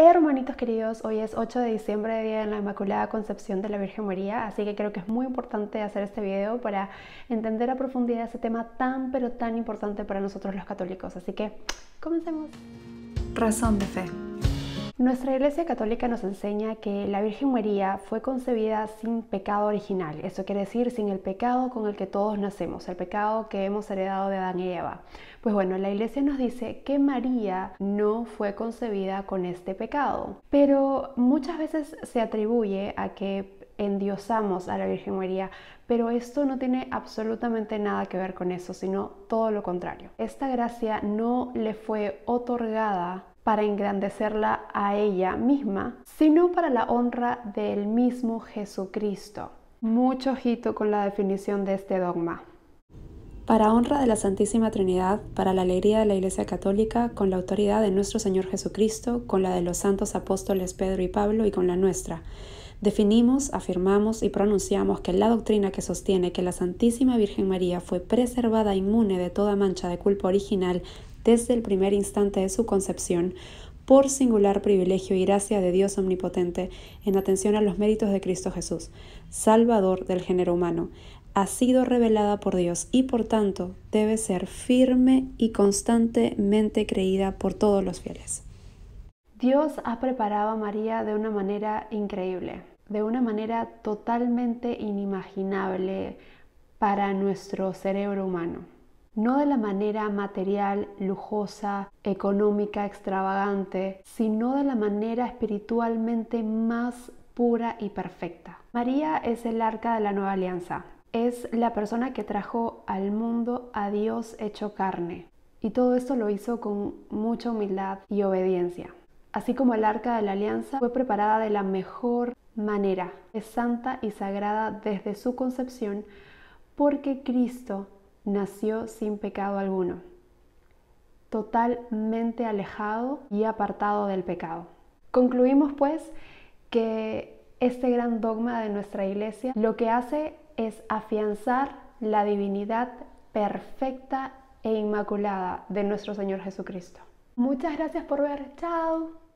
Hermanitos queridos, hoy es 8 de diciembre, día de la Inmaculada Concepción de la Virgen María, así que creo que es muy importante hacer este video para entender a profundidad ese tema tan pero tan importante para nosotros los católicos. Así que comencemos. Razón de fe. Nuestra Iglesia Católica nos enseña que la Virgen María fue concebida sin pecado original, eso quiere decir sin el pecado con el que todos nacemos, el pecado que hemos heredado de Adán y Eva. Pues bueno, la Iglesia nos dice que María no fue concebida con este pecado, pero muchas veces se atribuye a que endiosamos a la Virgen María, pero esto no tiene absolutamente nada que ver con eso, sino todo lo contrario. Esta gracia no le fue otorgada para engrandecerla a ella misma, sino para la honra del mismo Jesucristo. Mucho ojito con la definición de este dogma. Para honra de la Santísima Trinidad, para la alegría de la Iglesia Católica, con la autoridad de nuestro Señor Jesucristo, con la de los santos apóstoles Pedro y Pablo y con la nuestra. Definimos, afirmamos y pronunciamos que la doctrina que sostiene que la Santísima Virgen María fue preservada inmune de toda mancha de culpa original desde el primer instante de su concepción, por singular privilegio y gracia de Dios omnipotente, en atención a los méritos de Cristo Jesús, Salvador del género humano, ha sido revelada por Dios y por tanto debe ser firme y constantemente creída por todos los fieles. Dios ha preparado a María de una manera increíble, de una manera totalmente inimaginable para nuestro cerebro humano no de la manera material, lujosa, económica, extravagante, sino de la manera espiritualmente más pura y perfecta. María es el arca de la nueva alianza, es la persona que trajo al mundo a Dios hecho carne, y todo esto lo hizo con mucha humildad y obediencia. Así como el arca de la alianza fue preparada de la mejor manera, es santa y sagrada desde su concepción, porque Cristo nació sin pecado alguno, totalmente alejado y apartado del pecado. Concluimos pues que este gran dogma de nuestra iglesia lo que hace es afianzar la divinidad perfecta e inmaculada de nuestro Señor Jesucristo. Muchas gracias por ver. Chao.